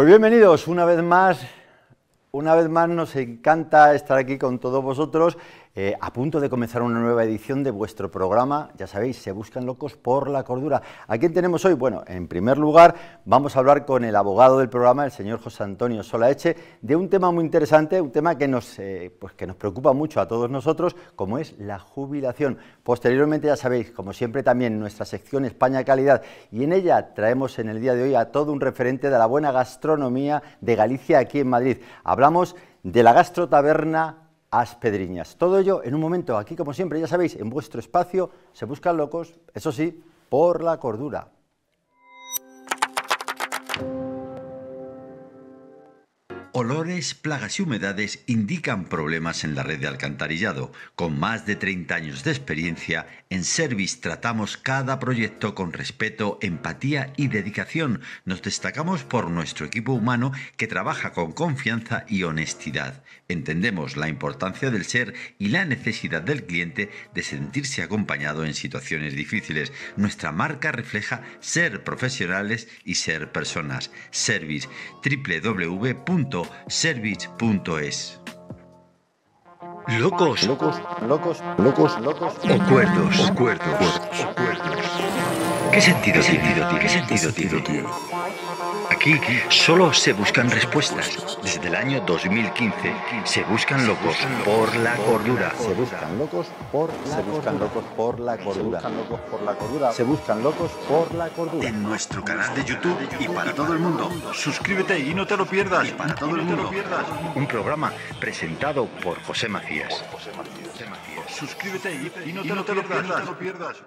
Pues bienvenidos una vez más. Una vez más nos encanta estar aquí con todos vosotros eh, a punto de comenzar una nueva edición de vuestro programa, ya sabéis, se buscan locos por la cordura. ¿A quién tenemos hoy? Bueno, en primer lugar vamos a hablar con el abogado del programa, el señor José Antonio Solaeche, de un tema muy interesante, un tema que nos, eh, pues que nos preocupa mucho a todos nosotros, como es la jubilación. Posteriormente, ya sabéis, como siempre también nuestra sección España Calidad, y en ella traemos en el día de hoy a todo un referente de la buena gastronomía de Galicia aquí en Madrid. Hablamos de la gastrotaberna... Aspedriñas. Todo ello en un momento, aquí como siempre, ya sabéis, en vuestro espacio se buscan locos, eso sí, por la cordura. olores, plagas y humedades indican problemas en la red de alcantarillado. Con más de 30 años de experiencia, en Service tratamos cada proyecto con respeto, empatía y dedicación. Nos destacamos por nuestro equipo humano que trabaja con confianza y honestidad. Entendemos la importancia del ser y la necesidad del cliente de sentirse acompañado en situaciones difíciles. Nuestra marca refleja ser profesionales y ser personas. Service www service.es Locos, locos, locos, locos, locos, o cuerdos, o cuerdos, o cuerdos. ¿Qué sentido, ¿Qué sentido tiene? ¿Qué sentido tiene? Aquí solo se buscan respuestas. Desde el año 2015 se buscan locos por la cordura. Se buscan locos por la cordura. Se buscan locos por la cordura. En nuestro canal de YouTube y para todo el mundo. Suscríbete y no te lo pierdas. para todo el mundo. Un programa presentado por José Macías. Suscríbete y no te lo pierdas.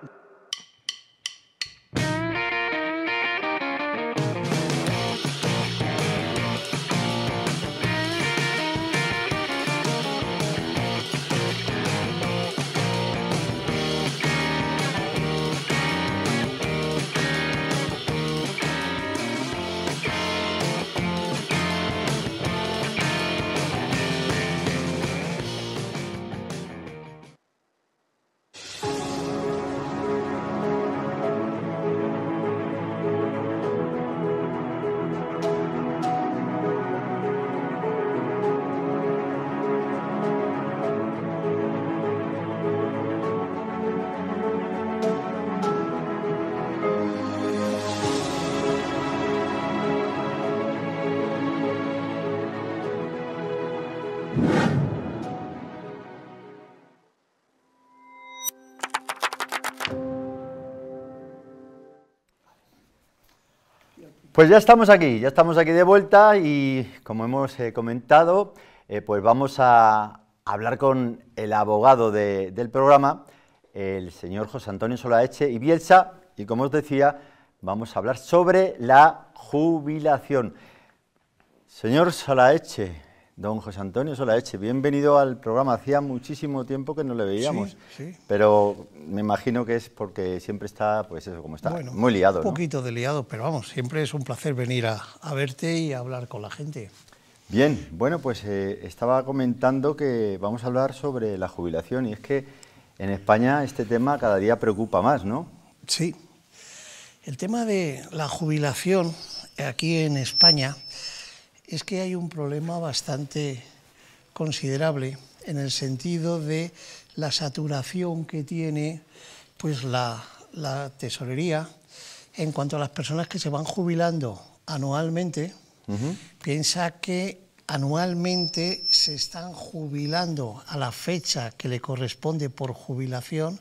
Pues ya estamos aquí, ya estamos aquí de vuelta y como hemos eh, comentado, eh, pues vamos a hablar con el abogado del programa, el señor José Antonio Solaeche y Bielsa, y como os decía, vamos a hablar sobre la jubilación. Señor Solaeche, Don José Antonio Eche, bienvenido al programa. Hacía muchísimo tiempo que no le veíamos, sí, pero me imagino que es porque siempre está, pues eso, como está, muy liado. Un poquito de liado, pero vamos, siempre es un placer venir a, verte y a hablar con la gente. Bien, bueno, pues eh, estaba comentando que vamos a hablar sobre la jubilación y es que en España este tema cada día preocupa más, ¿no? Sí. El tema de la jubilación aquí en España es que hay un problema bastante considerable en el sentido de la saturación que tiene pues la, tesorería en cuanto a las personas que se van jubilando anualmente. Piensa que anualmente se están jubilando a la fecha que le corresponde por jubilación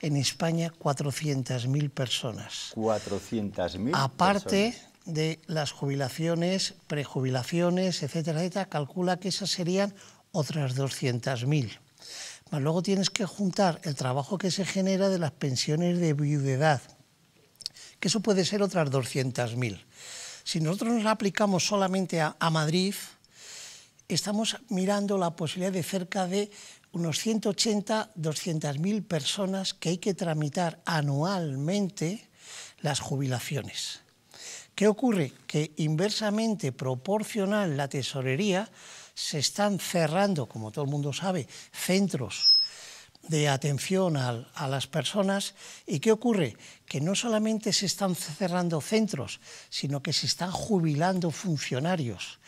en España 400.000 personas. 400.000. Aparte de las jubilaciones, prejubilaciones, etcétera, etcétera, calcula que esas serían otras 200.000. luego tienes que juntar el trabajo que se genera de las pensiones de viudedad, que eso puede ser otras 200.000. Si nosotros nos aplicamos solamente a, a Madrid, estamos mirando la posibilidad de cerca de unos 180, 200.000 personas que hay que tramitar anualmente las jubilaciones. ¿Qué ocurre? Que inversamente proporcional la tesorería se están cerrando, como todo el mundo sabe, centros de atención a, las personas. ¿Y qué ocurre? Que no solamente se están cerrando centros, sino que se están jubilando funcionarios.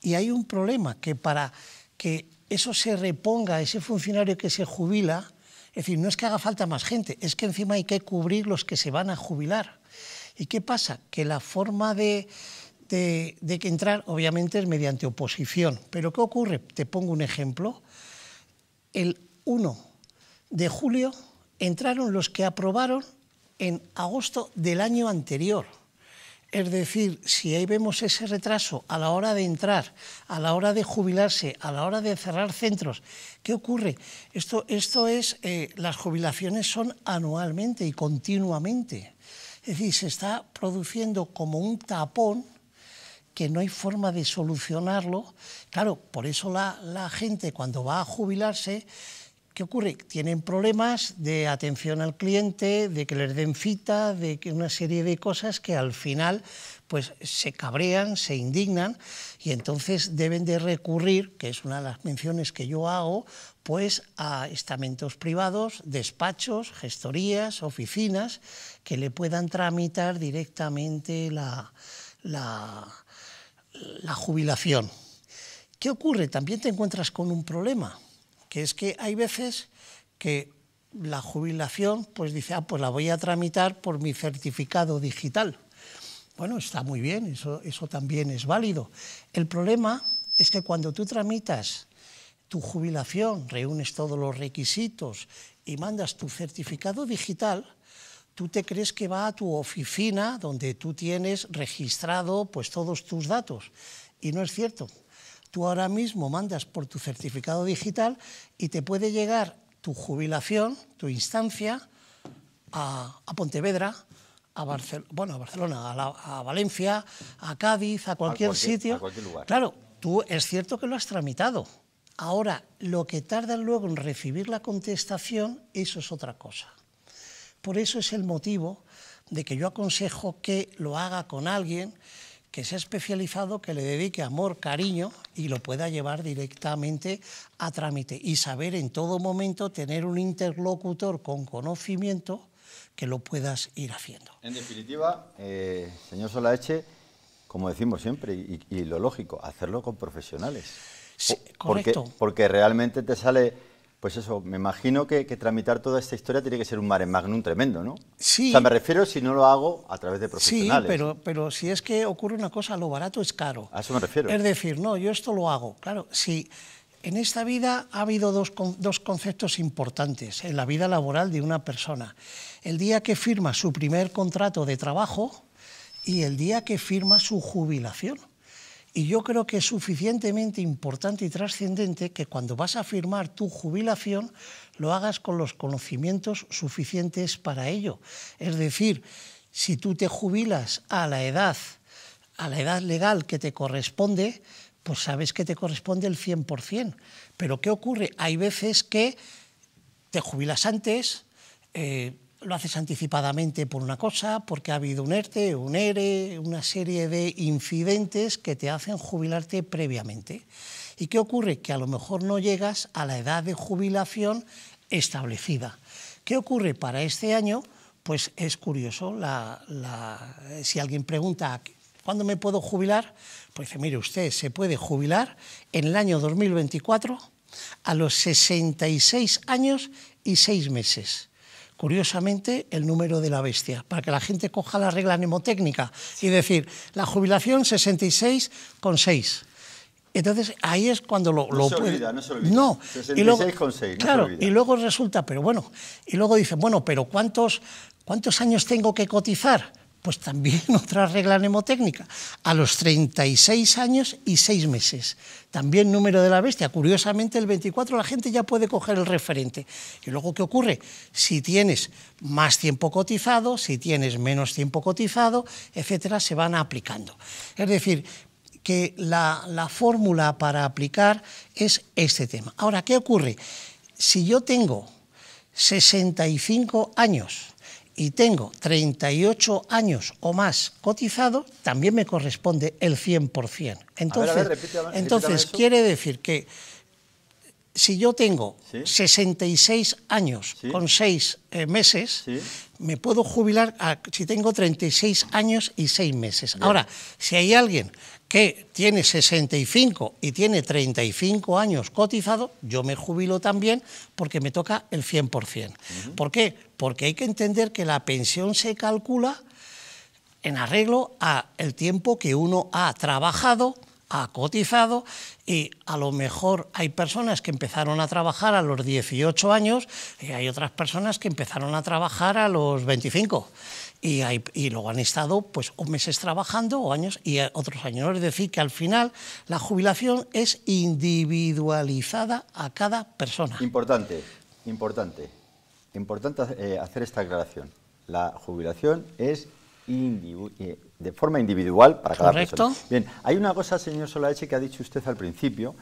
Y hay un problema, que para que eso se reponga, ese funcionario que se jubila, es decir, no es que haga falta más gente, es que encima hay que cubrir los que se van a jubilar. ¿Y qué pasa? Que la forma de, que entrar, obviamente, es mediante oposición. Pero ¿qué ocurre? Te pongo un ejemplo. El 1 de julio entraron los que aprobaron en agosto del año anterior. Es decir, si ahí vemos ese retraso a la hora de entrar, a la hora de jubilarse, a la hora de cerrar centros, ¿qué ocurre? Esto, esto es, eh, las jubilaciones son anualmente y continuamente. Es decir, se está produciendo como un tapón que no hay forma de solucionarlo. Claro, por eso la, gente cuando va a jubilarse, ¿qué ocurre? Tienen problemas de atención al cliente, de que les den cita, de que una serie de cosas que al final pues se cabrean, se indignan y entonces deben de recurrir, que es una de las menciones que yo hago, pues a estamentos privados, despachos, gestorías, oficinas que le puedan tramitar directamente la, jubilación. ¿Qué ocurre? También te encuentras con un problema, que es que hay veces que la jubilación, pues dice, ah, pues la voy a tramitar por mi certificado digital. Bueno, está muy bien, eso, eso también es válido. El problema es que cuando tú tramitas tu jubilación, reúnes todos los requisitos y mandas tu certificado digital, tú te crees que va a tu oficina donde tú tienes registrado pues todos tus datos y no es cierto. Tú ahora mismo mandas por tu certificado digital y te puede llegar tu jubilación, tu instancia a, Pontevedra, a, a Barcelona, a, Valencia, a Cádiz, a cualquier, sitio. Claro, tú es cierto que lo has tramitado. Ahora, lo que tarda luego en recibir la contestación, eso es otra cosa. Por eso es el motivo de que yo aconsejo que lo haga con alguien que sea especializado, que le dedique amor, cariño y lo pueda llevar directamente a trámite y saber en todo momento tener un interlocutor con conocimiento que lo puedas ir haciendo. En definitiva, eh, señor Solaeche, como decimos siempre, y, lo lógico, hacerlo con profesionales. correcto. Porque, porque realmente te sale pues eso, me imagino que, tramitar toda esta historia tiene que ser un mare magnum tremendo, ¿no? Sí. O sea, me refiero si no lo hago a través de profesionales. Sí, pero, si es que ocurre una cosa, lo barato es caro. A eso me refiero. Es decir, no, yo esto lo hago. Claro, si en esta vida ha habido dos conceptos importantes en la vida laboral de una persona. El día que firma su primer contrato de trabajo y el día que firma su jubilación. Y yo creo que es suficientemente importante y trascendente que cuando vas a firmar tu jubilación lo hagas con los conocimientos suficientes para ello. Es decir, si tú te jubilas a la edad, a la edad legal que te corresponde, pues sabes que te corresponde el 100%. Pero ¿qué ocurre? Hay veces que te jubilas antes, eh, lo haces anticipadamente por una cosa, porque ha habido un ERTE, un ERE, una serie de incidentes que te hacen jubilarte previamente. ¿Y qué ocurre? Que a lo mejor no llegas a la edad de jubilación establecida. ¿Qué ocurre para este año? Pues es curioso, si alguien pregunta ¿cuándo me puedo jubilar? Pues dice, mire usted, se puede jubilar en el año 2024 a los 66 años y 6 meses curiosamente, el número de la bestia, para que la gente coja la regla mnemotécnica y decir, la jubilación 66,6. Entonces ahí es cuando lo, no se olvida, no se olvida. No. claro, y luego resulta, pero bueno, y luego dicen, bueno, pero ¿cuántos, ¿cuántos años tengo que cotizar? pues también otra regla mnemotécnica, a los 36 años y 6 meses. También número de la bestia. Curiosamente, el 24 la gente ya puede coger el referente. ¿Y luego qué ocurre? Si tienes más tiempo cotizado, si tienes menos tiempo cotizado, etcétera, se van aplicando. Es decir, que la, la fórmula para aplicar es este tema. Ahora, ¿qué ocurre? Si yo tengo 65 años, y tengo 38 años o más cotizado, también me corresponde el 100%. Entonces, entonces quiere decir que si yo tengo 66 años con 6 eh, meses, me puedo jubilar si tengo 36 años y 6 meses. Ahora, si hay alguien que tiene 65 y tiene 35 años cotizado, yo me jubilo también porque me toca el 100%. ¿Por qué? Porque hay que entender que la pensión se calcula en arreglo a el tiempo que uno ha trabajado ha cotizado y a lo mejor hay personas que empezaron a trabajar a los 18 años y hay otras personas que empezaron a trabajar a los 25 y, hay, y luego han estado pues meses trabajando o años y otros años. Es decir, que al final la jubilación es individualizada a cada persona. Importante, importante, importante eh, hacer esta aclaración. La jubilación es individualizada eh, de forma individual para cada Correcto. persona. Bien, hay una cosa, señor Solaeche, que ha dicho usted al principio,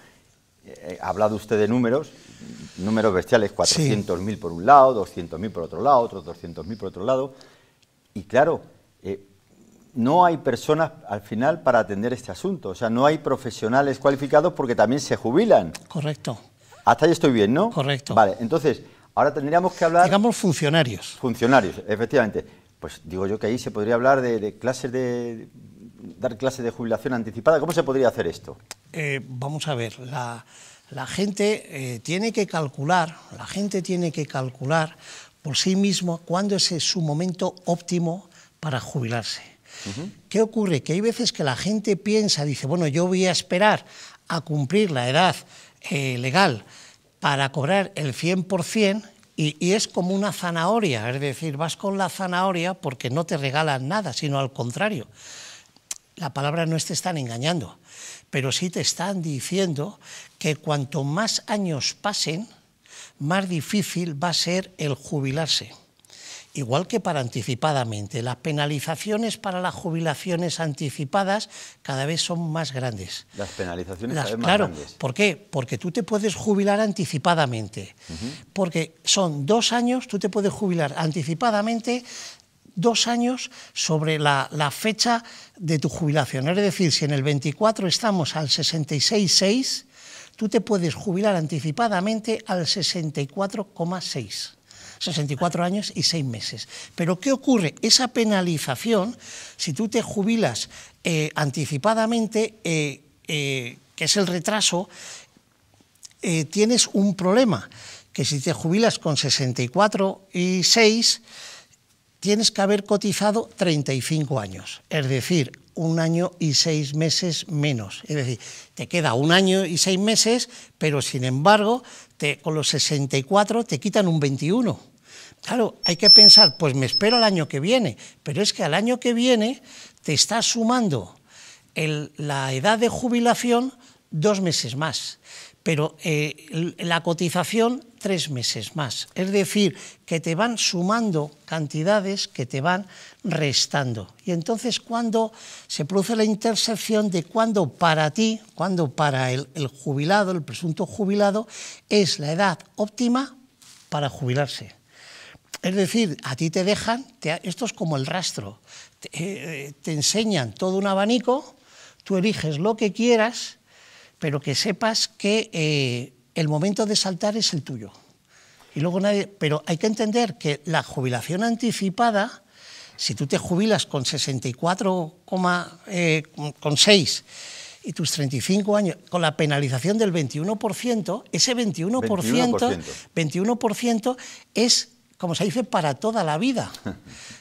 eh, eh, ha hablado usted de números, números bestiales, 400.000 por un lado, 200.000 por otro lado, otros 200.000 por otro lado, y claro, eh, no hay personas al final para atender este asunto, o sea, no hay profesionales cualificados porque también se jubilan. Correcto. Hasta ahí estoy bien, ¿no? Correcto. Vale, entonces, ahora tendríamos que hablar... Digamos funcionarios. Funcionarios, efectivamente pues digo yo que ahí se podría hablar de, clases de, dar clases de jubilación anticipada. ¿Cómo se podría hacer esto? Eh, vamos a ver, la, gente eh, tiene que calcular, la gente tiene que calcular por sí mismo cuándo es su momento óptimo para jubilarse. ¿Qué ocurre? Que hay veces que la gente piensa, dice, bueno, yo voy a esperar a cumplir la edad eh, legal para cobrar el 100%, y, es como una zanahoria, es decir, vas con la zanahoria porque no te regalan nada, sino al contrario. La palabra no es te están engañando, pero sí te están diciendo que cuanto más años pasen, más difícil va a ser el jubilarse igual que para anticipadamente. Las penalizaciones para las jubilaciones anticipadas cada vez son más grandes. Las penalizaciones cada vez más claro, grandes. ¿Por qué? Porque tú te puedes jubilar anticipadamente. Porque son dos años, tú te puedes jubilar anticipadamente dos años sobre la, fecha de tu jubilación. Es decir, si en el 24 estamos al 66,6, tú te puedes jubilar anticipadamente al 64,6. 64 años y 6 meses. Pero ¿qué ocurre? Esa penalización, si tú te jubilas eh, anticipadamente, eh, eh, que es el retraso, tienes un problema, que si te jubilas con 64 y 6, tienes que haber cotizado 35 años, es decir, un año y seis meses menos. Es decir, te queda un año y seis meses, pero sin embargo, con los 64 te quitan un 21. Claro, hay que pensar, pues me espero al año que viene, pero es que al año que viene te está sumando la edad de jubilación dos meses más, pero eh, la cotización tres meses más. Es decir, que te van sumando cantidades que te van restando. Y entonces cuando se produce la intersección de cuándo para ti, cuándo para el jubilado, el presunto jubilado, es la edad óptima para jubilarse es decir, a ti te dejan, esto es como el rastro, eh, te, enseñan todo un abanico, tú eliges lo que quieras, pero que sepas que eh, el momento de saltar es el tuyo. Y luego nadie, pero hay que entender que la jubilación anticipada, si tú te jubilas con 64,6 eh, y tus 35 años, con la penalización del 21%, ese 21%, 21 es como se dice, para toda la vida.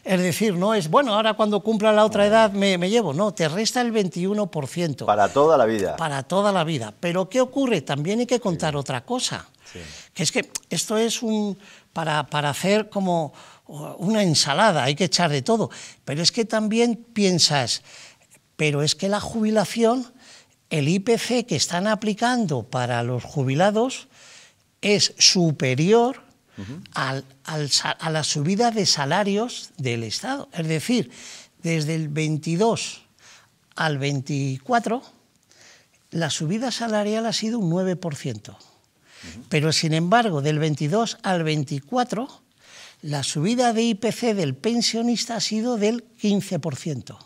Es decir, no es, bueno, ahora cuando cumpla la otra edad me, llevo, no, te resta el 21%. Para toda la vida. Para toda la vida. Pero ¿qué ocurre? También hay que contar otra cosa, que es que esto es un, para, para hacer como una ensalada, hay que echar de todo, pero es que también piensas, pero es que la jubilación, el IPC que están aplicando para los jubilados es superior a la subida de salarios del Estado. Es decir, desde el 22 al 24, la subida salarial ha sido un 9%. Pero, sin embargo, del 22 al 24, la subida de IPC del pensionista ha sido del 15%.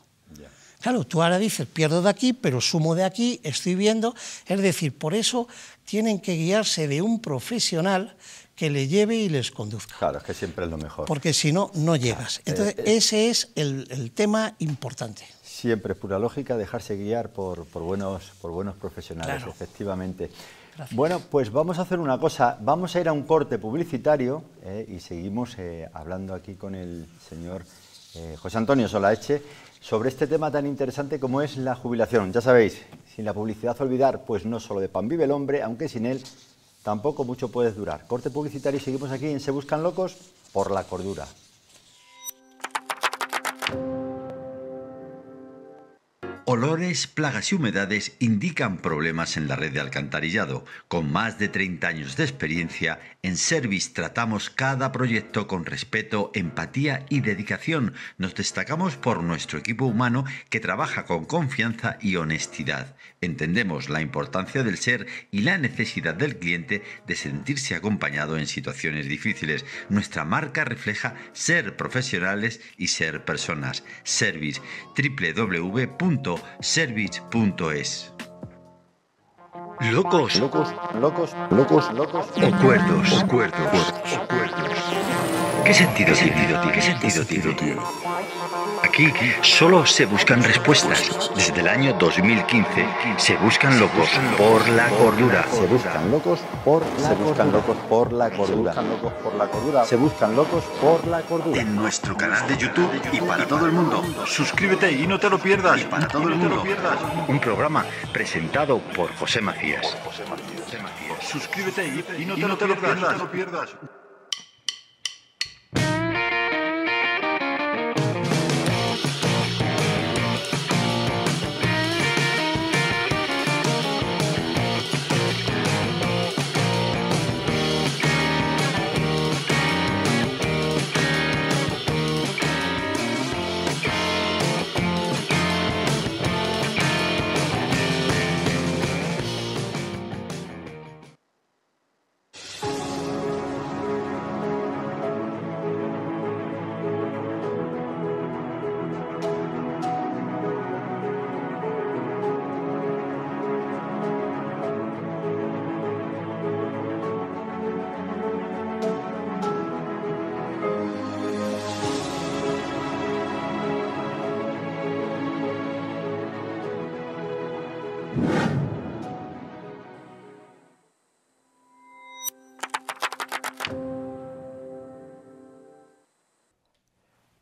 Claro, tú ahora dices, pierdo de aquí, pero sumo de aquí, estoy viendo. Es decir, por eso tienen que guiarse de un profesional que le lleve y les conduzca. Claro, es que siempre es lo mejor. Porque si no, no llegas. Eh, Entonces, eh. ese es el, tema importante. Siempre es pura lógica dejarse guiar por, buenos, por buenos profesionales, efectivamente. Bueno, pues vamos a hacer una cosa. Vamos a ir a un corte publicitario eh, y seguimos hablando aquí con el señor José Antonio Solaeche sobre este tema tan interesante como es la jubilación. Ya sabéis, sin la publicidad olvidar, pues no solo de pan vive el hombre, aunque sin él tampoco mucho puedes durar. Corte publicitario y seguimos aquí en Se Buscan Locos por la Cordura. olores, plagas y humedades indican problemas en la red de alcantarillado. Con más de 30 años de experiencia, en Service tratamos cada proyecto con respeto, empatía y dedicación. Nos destacamos por nuestro equipo humano que trabaja con confianza y honestidad. Entendemos la importancia del ser y la necesidad del cliente de sentirse acompañado en situaciones difíciles. Nuestra marca refleja ser profesionales y ser personas. Service www service.es. Locos. Locos, locos, locos, locos. Acuerdos, acuerdos, acuerdos. ¿Qué sentido tiene? ¿Qué sentido tiene? Aquí solo se buscan respuestas. Desde el año 2015 se buscan locos por la cordura. Se buscan locos por la cordura. Se buscan locos por la cordura. Se buscan locos por la cordura. En nuestro canal de YouTube y para todo el mundo. Suscríbete y no te lo pierdas. para todo el mundo. Un programa presentado por José Macías. Suscríbete y no te lo pierdas.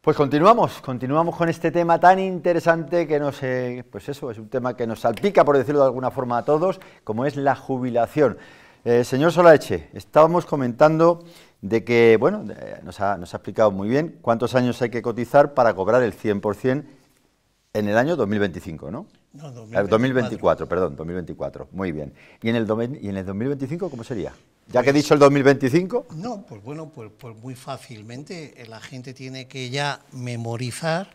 Pues continuamos, continuamos con este tema tan interesante que nos, eh, pues eso, es un tema que nos salpica, por decirlo de alguna forma, a todos, como es la jubilación. Eh, señor Solaeche, estábamos comentando de que, bueno, nos, ha, explicado muy bien cuántos años hay que cotizar para cobrar el 100% en el año 2025, ¿no? No, 2024. Ah, 2024. perdón, 2024. Muy bien. ¿Y en, el, ¿Y en el 2025 cómo sería? Ya que he dicho el 2025. No, pues bueno, pues, pues muy fácilmente eh, la gente tiene que ya memorizar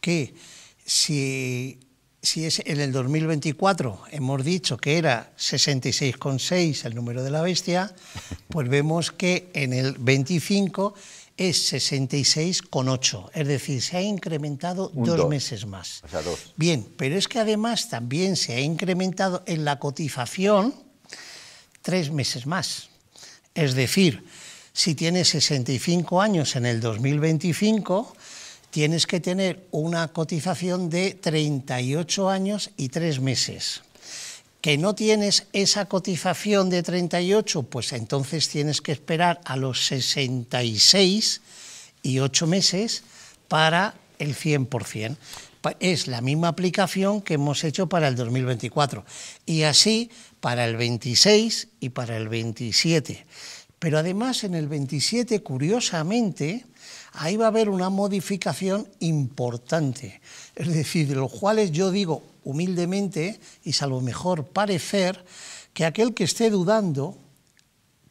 que si si es en el 2024 hemos dicho que era 66,6 el número de la bestia, pues vemos que en el 25 es 66,8, es decir, se ha incrementado dos, meses más. O sea, dos. Bien, pero es que además también se ha incrementado en la cotización tres meses más. Es decir, si tienes 65 años en el 2025, tienes que tener una cotización de 38 años y tres meses. Que no tienes esa cotización de 38, pues entonces tienes que esperar a los 66 y 8 meses para el 100%. Es la misma aplicación que hemos hecho para el 2024. Y así para el 26 y para el 27. Pero además en el 27, curiosamente, ahí va a haber una modificación importante. Es decir, de los cuales yo digo humildemente y salvo mejor parecer, que aquel que esté dudando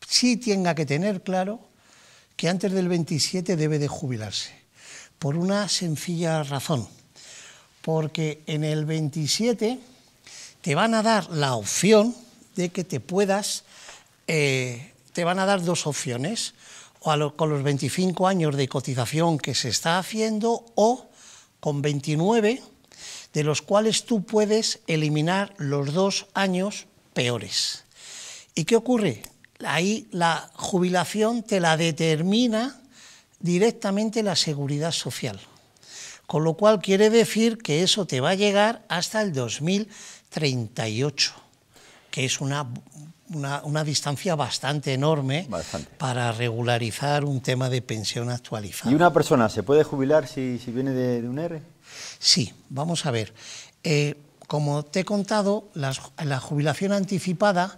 sí tenga que tener claro que antes del 27 debe de jubilarse, por una sencilla razón, porque en el 27 te van a dar la opción de que te puedas, eh, te van a dar dos opciones, o con los 25 años de cotización que se está haciendo, o con 29, de los cuales tú puedes eliminar los dos años peores. ¿Y qué ocurre? Ahí la jubilación te la determina directamente la seguridad social. Con lo cual quiere decir que eso te va a llegar hasta el 2038 que es una, una, una distancia bastante enorme para regularizar un tema de pensión actualizada. ¿Y una persona se puede jubilar si, viene de, un R? Sí, vamos a ver. Eh, como te he contado, la, jubilación anticipada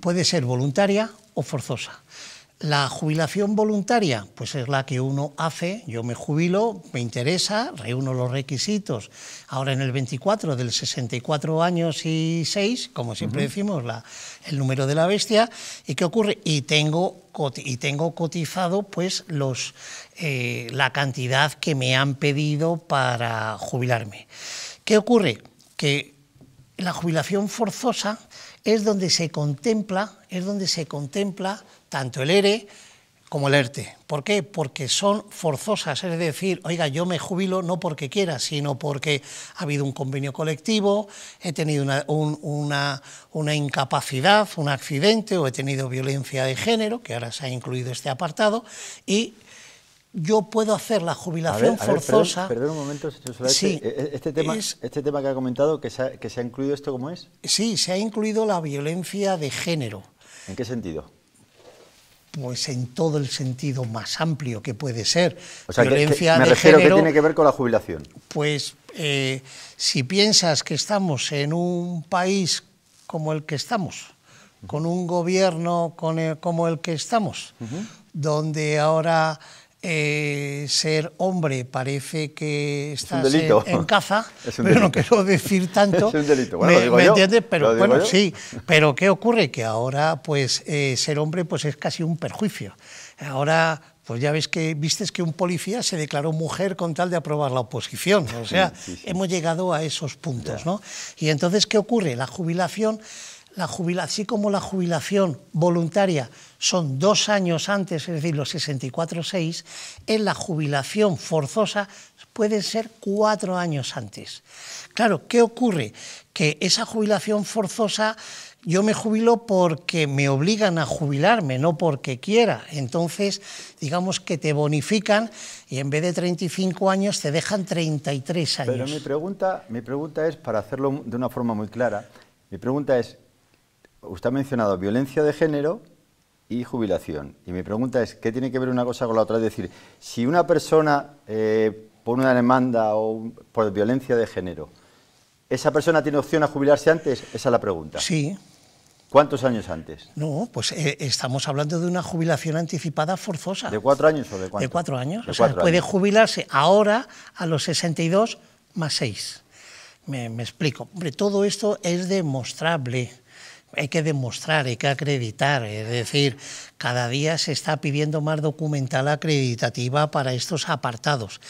puede ser voluntaria o forzosa. La jubilación voluntaria, pues es la que uno hace, yo me jubilo, me interesa, reúno los requisitos. Ahora en el 24 del 64 años y 6, como siempre decimos, el número de la bestia, ¿y qué ocurre? Y tengo, y tengo cotizado pues eh, la cantidad que me han pedido para jubilarme. ¿Qué ocurre? Que la jubilación forzosa es donde se contempla, es donde se contempla tanto el ERE como el ERTE. ¿Por qué? Porque son forzosas, es decir, oiga, yo me jubilo no porque quiera, sino porque ha habido un convenio colectivo, he tenido una, una incapacidad, un accidente o he tenido violencia de género, que ahora se ha incluido este apartado, y yo puedo hacer la jubilación forzosa. Perdón, un momento, señor sí, este, eh, este tema, este tema que ha comentado, que se ha, incluido esto, como es? Sí, se ha incluido la violencia de género. ¿En qué sentido? Pues en todo el sentido más amplio que puede ser. O violencia tiene que ver con la jubilación. Pues eh, si piensas que estamos en un país como el que estamos, con un gobierno como el que estamos, donde ahora eh, ser hombre parece que está en, caza, pero no quiero decir tanto. es un delito. Bueno, ¿Me, entiendes? Pero bueno, sí. Pero ¿qué ocurre? Que ahora, pues, eh, ser hombre pues es casi un perjuicio. Ahora pues ya ves que vistes que un policía se declaró mujer con tal de aprobar la oposición. O sea, hemos llegado a esos puntos, ¿no? Y entonces, ¿qué ocurre? La jubilación, la jubilación, así como la jubilación voluntaria son dos años antes, es decir, los 64-6, en la jubilación forzosa pueden ser cuatro años antes. Claro, ¿qué ocurre? Que esa jubilación forzosa yo me jubilo porque me obligan a jubilarme, no porque quiera. Entonces, digamos que te bonifican y en vez de 35 años te dejan 33 años. Pero mi pregunta, mi pregunta es, para hacerlo de una forma muy clara, mi pregunta es, usted ha mencionado violencia de género, y jubilación. Y mi pregunta es, ¿qué tiene que ver una cosa con la otra? Es decir, si una persona eh, por una demanda o por violencia de género, ¿esa persona tiene opción a jubilarse antes? Esa es la pregunta. Sí. ¿Cuántos años antes? No, pues eh, estamos hablando de una jubilación anticipada forzosa. ¿De cuatro años o de cuánto? De cuatro años. o sea, puede jubilarse ahora a los 62 más 6. Me, me explico. Hombre, todo esto es demostrable hay que demostrar, hay que acreditar, es decir, cada día se está pidiendo más documental acreditativa para estos apartados.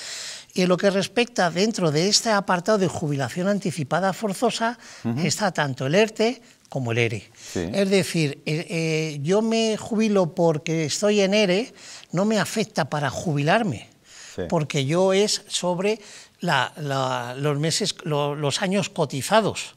Y en lo que respecta dentro de este apartado de jubilación anticipada forzosa, está tanto el ERTE como el ERE. Es decir, eh, eh, yo me jubilo porque estoy en ERE, no me afecta para jubilarme, porque yo es sobre los meses, los años cotizados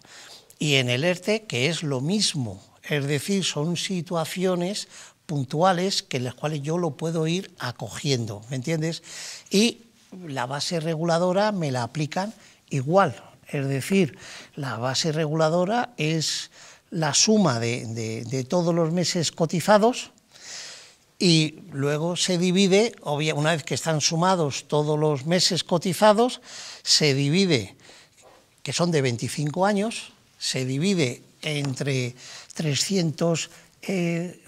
y en el ERTE, que es lo mismo. Es decir, son situaciones puntuales que en las cuales yo lo puedo ir acogiendo, ¿me entiendes? Y la base reguladora me la aplican igual, es decir, la base reguladora es la suma de, de todos los meses cotizados y luego se divide, una vez que están sumados todos los meses cotizados, se divide, que son de 25 años, se divide entre 350 eh,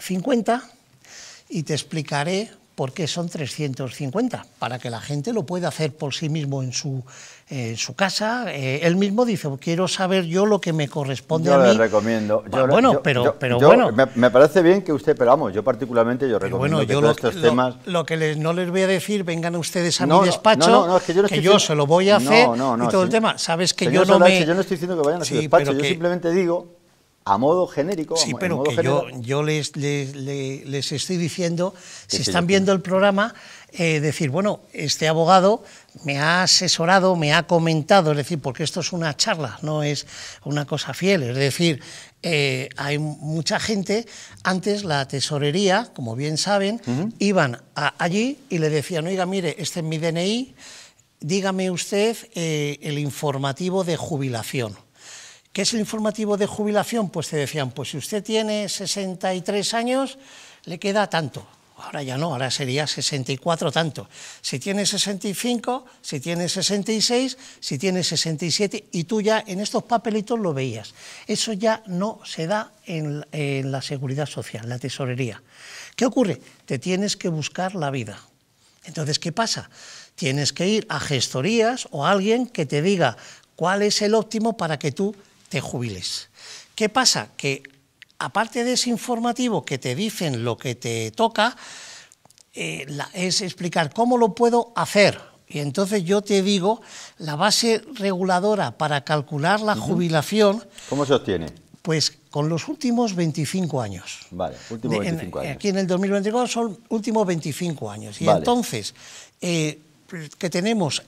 y te explicaré porque son 350, para que la gente lo pueda hacer por sí mismo en su, en su casa. Eh, él mismo dice, quiero saber yo lo que me corresponde a mí. Yo le recomiendo. bueno, pero, pero bueno. Me, parece bien que usted, pero vamos, yo particularmente yo recomiendo que estos temas... Lo que les, no les voy a decir, vengan ustedes a mi despacho, que yo, se lo voy a hacer y todo el tema. Sabes que yo no me... Yo no estoy diciendo que vayan a su despacho, yo simplemente digo a modo genérico. Sí, pero yo, les, les, estoy diciendo, si están viendo el programa, eh, decir, bueno, este abogado me ha asesorado, me ha comentado, es decir, porque esto es una charla, no es una cosa fiel, es decir, eh, hay mucha gente, antes la tesorería, como bien saben, iban allí y le decían, oiga, mire, este es mi DNI, dígame usted eh, el informativo de jubilación. ¿Qué es el informativo de jubilación? Pues te decían, pues si usted tiene 63 años, le queda tanto. Ahora ya no, ahora sería 64 tanto. Si tiene 65, si tiene 66, si tiene 67, y tú ya en estos papelitos lo veías. Eso ya no se da en, la seguridad social, en la tesorería. ¿Qué ocurre? Te tienes que buscar la vida. Entonces, ¿qué pasa? Tienes que ir a gestorías o a alguien que te diga cuál es el óptimo para que tú te jubiles. ¿Qué pasa? Que aparte de ese informativo que te dicen lo que te toca, eh, es explicar cómo lo puedo hacer. Y entonces yo te digo, la base reguladora para calcular la jubilación... ¿Cómo se obtiene? Pues con los últimos 25 años. Vale, últimos 25 eh, años. Aquí en el 2024 son últimos 25 años. Y entonces, eh, que tenemos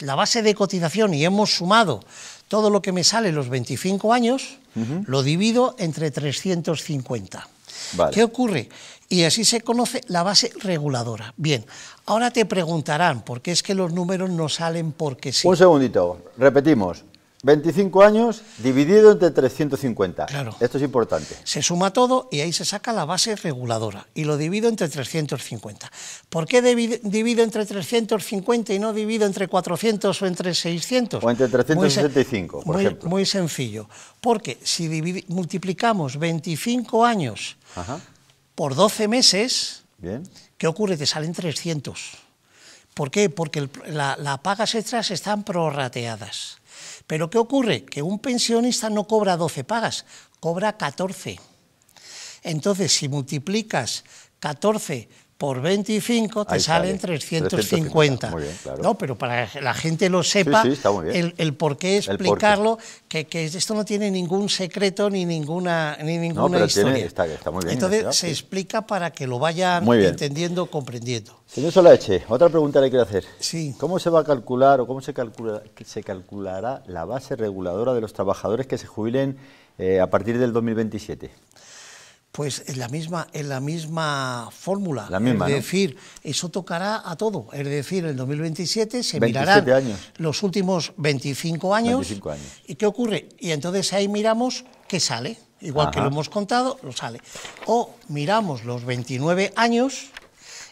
la base de cotización y hemos sumado todo lo que me sale los 25 años lo divido entre 350. cincuenta. ¿Qué ocurre? Y así se conoce la base reguladora. Bien, ahora te preguntarán, por qué es que los números no salen porque sí. Un segundito, repetimos. 25 años dividido entre 350. Esto es importante. Se suma todo y ahí se saca la base reguladora y lo divido entre 350. ¿Por qué divido entre 350 y no divido entre 400 o entre 600? O entre 365, muy, por ejemplo. Muy sencillo, porque si multiplicamos 25 años por 12 meses, Bien. ¿qué ocurre? Te salen 300. ¿Por qué? Porque las pagas extras están prorrateadas. Pero ¿qué ocurre? Que un pensionista no cobra 12 pagas, cobra 14. Entonces, si multiplicas 14 por 25 te salen 350. No, pero para que la gente lo sepa, el, por qué explicarlo, que, esto no tiene ningún secreto ni ninguna, ni ninguna historia. Entonces se explica para que lo vayan entendiendo, comprendiendo. Señor Solache, otra pregunta le quiero hacer. Sí. ¿Cómo se va a calcular o cómo se, calcula, se calculará la base reguladora de los trabajadores que se jubilen eh, a partir del 2027? pues es la misma, la misma fórmula. es decir, eso tocará a todo. Es decir, en 2027 se mirarán los últimos 25 años, ¿Y qué ocurre? Y entonces ahí miramos qué sale. Igual que lo hemos contado, lo sale. O miramos los 29 años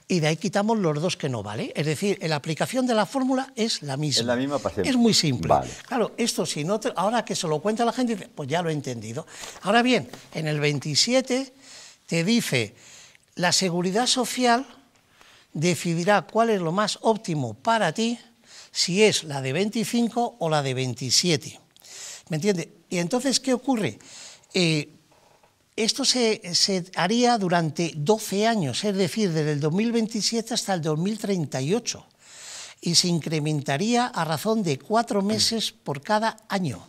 y de ahí quitamos los dos que no, ¿vale? Es decir, la aplicación de la fórmula es la misma. Es la misma paciente Es muy simple. Claro, esto si no ahora que se lo cuenta la gente, pues ya lo he entendido. Ahora bien, en el 27 te dice, la seguridad social decidirá cuál es lo más óptimo para ti, si es la de 25 o la de 27. ¿Me entiendes? Y entonces, ¿qué ocurre? Eh, esto se, haría durante 12 años, es decir, desde el 2027 hasta el 2038, y se incrementaría a razón de cuatro meses por cada año.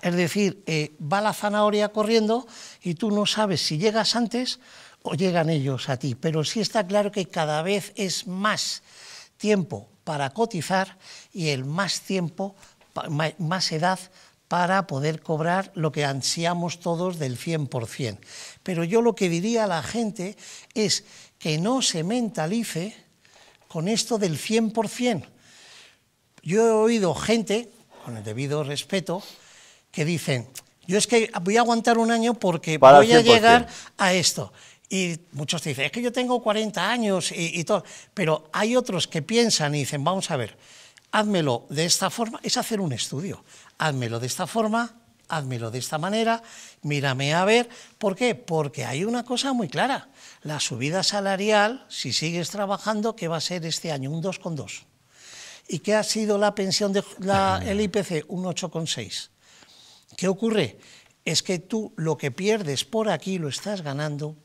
Es decir, eh, va la zanahoria corriendo y tú no sabes si llegas antes o llegan ellos a ti, pero sí está claro que cada vez es más tiempo para cotizar y el más tiempo, más edad para poder cobrar lo que ansiamos todos del 100%. Pero yo lo que diría a la gente es que no se mentalice con esto del 100%. Yo he oído gente, con el debido respeto, que dicen, yo es que voy a aguantar un año porque voy a llegar a esto. Y muchos te dicen, es que yo tengo 40 años y, y todo. Pero hay otros que piensan y dicen, vamos a ver, házmelo de esta forma, es hacer un estudio házmelo de esta forma, házmelo de esta manera, mírame a ver. ¿Por qué? Porque hay una cosa muy clara. La subida salarial, si sigues trabajando, que va a ser este año un 2,2. ¿Y qué ha sido la pensión del IPC? Un 8,6. ¿Qué ocurre? Es que tú lo que pierdes por aquí lo estás ganando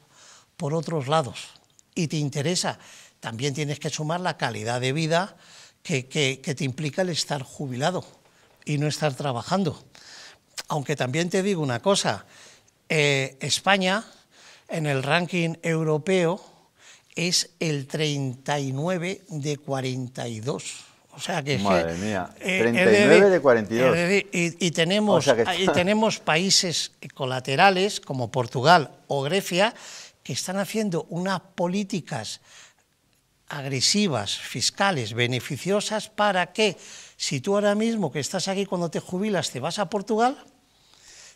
por otros lados. Y te interesa. También tienes que sumar la calidad de vida que te implica el estar jubilado y no estar trabajando. Aunque también te digo una cosa, eh, España en el ranking europeo es el 39 de 42. O sea que Madre eh, mía, 39 eh, de, 42. Y, tenemos, y tenemos países colaterales como Portugal o Grecia que están haciendo unas políticas agresivas, fiscales, beneficiosas para que si tú ahora mismo que estás aquí cuando te jubilas te vas a Portugal,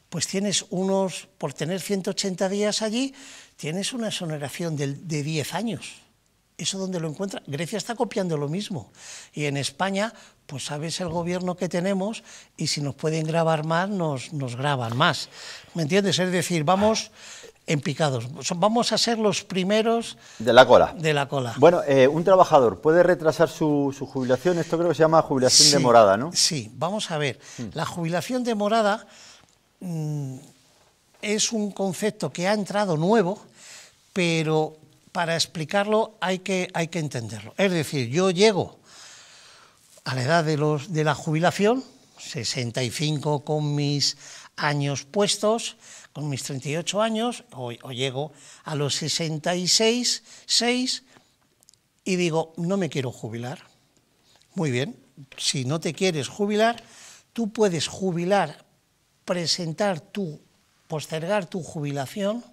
pues tienes unos, por tener 180 días allí, tienes una exoneración de, 10 años. ¿Eso donde lo encuentra? Grecia está copiando lo mismo. Y en España, pues sabes el gobierno que tenemos y si nos pueden grabar más, nos, nos graban más. ¿Me entiendes? Es decir, vamos en picados. Vamos a ser los primeros... De la cola. De la cola. Bueno, eh, un trabajador puede retrasar su, jubilación, esto creo que se llama jubilación demorada, ¿no? Sí, vamos a ver. Mm. La jubilación demorada mm, es un concepto que ha entrado nuevo, pero para explicarlo hay que, hay que entenderlo. Es decir, yo llego a la edad de, los, de la jubilación, 65 con mis años puestos, con mis 38 años, o, llego a los 66, 6, y digo, no me quiero jubilar. Muy bien, si no te quieres jubilar, tú puedes jubilar, presentar tu, postergar tu jubilación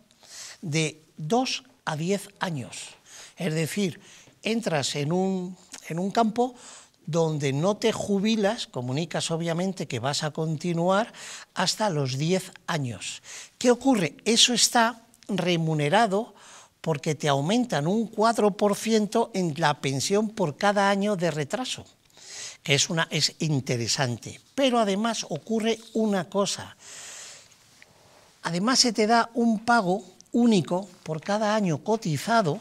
de 2 a 10 años. Es decir, entras en un, en un campo donde no te jubilas, comunicas obviamente que vas a continuar hasta los 10 años. ¿Qué ocurre? Eso está remunerado porque te aumentan un 4% en la pensión por cada año de retraso, que es, una, es interesante. Pero además ocurre una cosa. Además se te da un pago único por cada año cotizado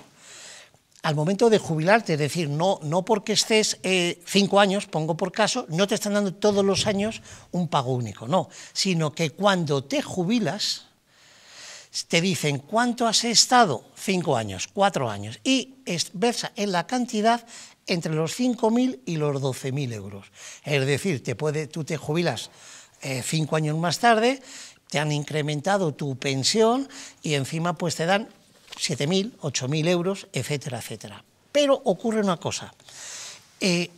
al momento de jubilarte, es decir, no, no porque estés eh, cinco años, pongo por caso, no te están dando todos los años un pago único, no, sino que cuando te jubilas, te dicen cuánto has estado, cinco años, cuatro años, y es, versa en la cantidad entre los 5.000 y los 12.000 euros. Es decir, te puede, tú te jubilas eh, cinco años más tarde, te han incrementado tu pensión y encima pues te dan 7.000, 8.000 euros, etcétera, etcétera. Pero ocurre una cosa. Eh,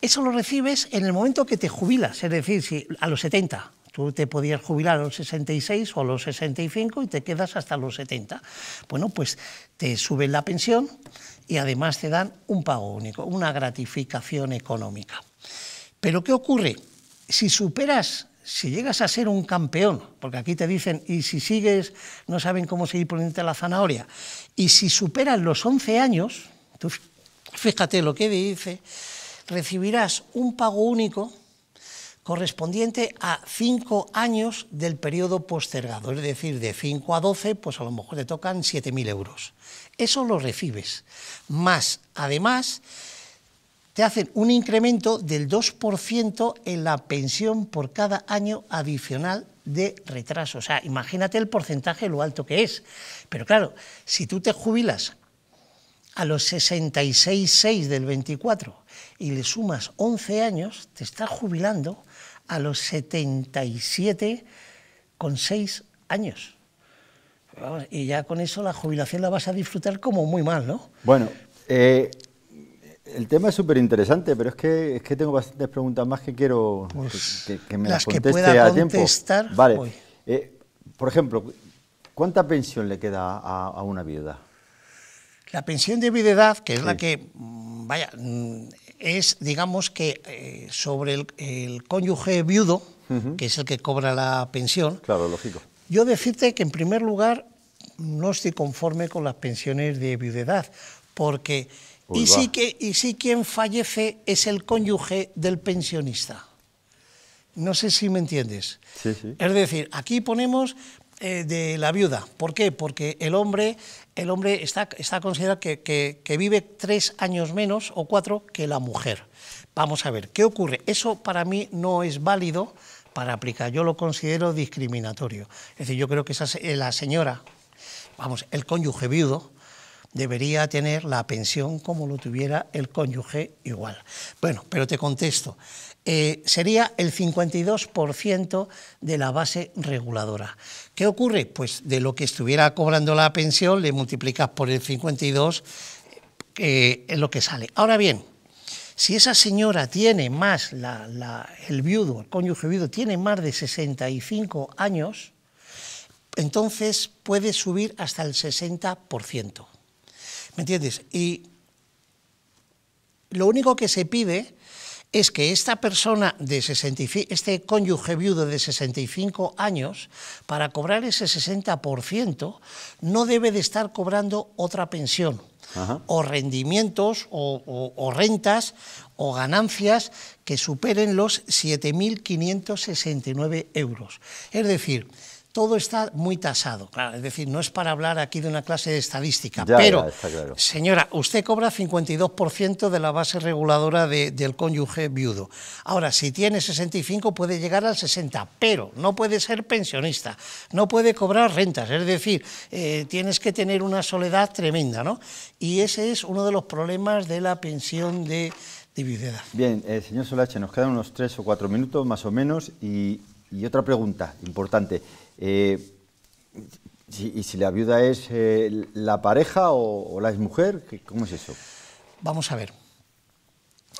eso lo recibes en el momento que te jubilas, es decir, si a los 70. Tú te podías jubilar a los 66 o a los 65 y te quedas hasta los 70. Bueno, pues te suben la pensión y además te dan un pago único, una gratificación económica. Pero ¿qué ocurre? Si superas si llegas a ser un campeón, porque aquí te dicen, y si sigues, no saben cómo seguir poniéndote la zanahoria, y si superas los 11 años, tú fíjate lo que dice, recibirás un pago único correspondiente a 5 años del periodo postergado, es decir, de 5 a 12, pues a lo mejor te tocan 7.000 euros. Eso lo recibes, más, además, te hacen un incremento del 2% en la pensión por cada año adicional de retraso. O sea, imagínate el porcentaje, lo alto que es. Pero claro, si tú te jubilas a los 66,6 del 24 y le sumas 11 años, te estás jubilando a los 77,6 años. y ya con eso la jubilación la vas a disfrutar como muy mal, ¿no? Bueno, eh, el tema es súper interesante, pero es que, es que tengo bastantes preguntas más que quiero pues, que, me las, las que pueda a tiempo. Contestar, vale. Eh, por ejemplo, ¿cuánta pensión le queda a, una viuda? La pensión de viudedad, que es la que, mm, vaya, mm, es, digamos que eh, sobre el, cónyuge viudo, que es el que cobra la pensión. Claro, lógico. Yo decirte que en primer lugar no estoy conforme con las pensiones de viudedad, porque y, sí que, y quien fallece es el cónyuge del pensionista. No sé si me entiendes. Es decir, aquí ponemos eh, de la viuda. ¿Por qué? Porque el hombre, el hombre está, está considerado que, vive tres años menos o cuatro que la mujer. Vamos a ver, ¿qué ocurre? Eso para mí no es válido para aplicar. Yo lo considero discriminatorio. Es decir, yo creo que esa, eh, la señora, vamos, el cónyuge viudo, debería tener la pensión como lo tuviera el cónyuge igual. Bueno, pero te contesto. Eh, sería el 52% de la base reguladora. ¿Qué ocurre? Pues de lo que estuviera cobrando la pensión le multiplicas por el 52, que eh, es lo que sale. Ahora bien, si esa señora tiene más, el viudo, el cónyuge viudo, tiene más de 65 años, entonces puede subir hasta el 60%. ¿Me entiendes? Y lo único que se pide es que esta persona de 65, este cónyuge viudo de 65 años, para cobrar ese 60%, no debe de estar cobrando otra pensión, o rendimientos, o, o, rentas, o ganancias que superen los 7.569 euros. Es decir, todo está muy tasado, claro, es decir, no es para hablar aquí de una clase de estadística, pero, señora, usted cobra 52% de la base reguladora del cónyuge viudo. Ahora, si tiene 65 puede llegar al 60, pero no puede ser pensionista, no puede cobrar rentas, es decir, eh, tienes que tener una soledad tremenda, ¿no? Y ese es uno de los problemas de la pensión de... viudedad. Bien, eh, señor Solache, nos quedan unos tres o cuatro minutos más o menos y otra pregunta importante. Eh, ¿Y si la viuda es eh, la pareja o, la la mujer, ¿Cómo es eso? Vamos a ver.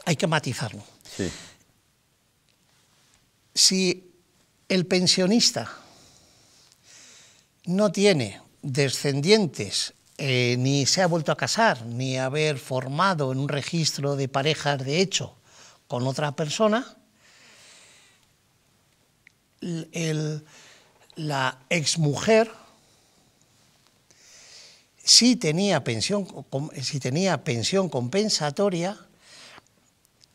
Hay que matizarlo. Sí. Si el pensionista no tiene descendientes, eh, ni se ha vuelto a casar, ni haber formado en un registro de parejas de hecho con otra persona, el, la exmujer si tenía pensión, si tenía pensión compensatoria,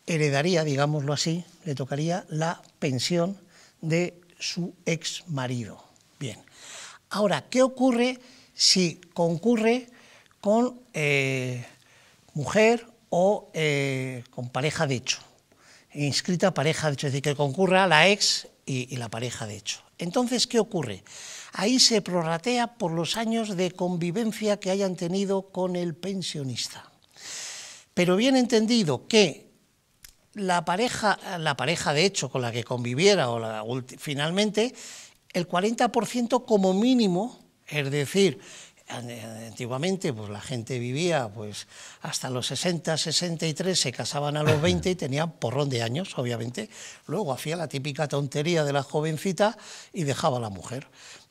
heredaría, digámoslo así, le tocaría la pensión de su ex marido. Bien. Ahora, ¿qué ocurre si concurre con eh, mujer o eh, con pareja de hecho? Inscrita pareja de hecho, es decir, que concurra la ex y, la pareja de hecho. Entonces, ¿qué ocurre? Ahí se prorratea por los años de convivencia que hayan tenido con el pensionista. Pero bien entendido que la pareja, la pareja de hecho con la que conviviera o finalmente, el 40% como mínimo, es decir, antiguamente pues la gente vivía pues hasta los 60, 63, se casaban a los 20 y tenían porrón de años, obviamente. Luego hacía la típica tontería de la jovencita y dejaba a la mujer.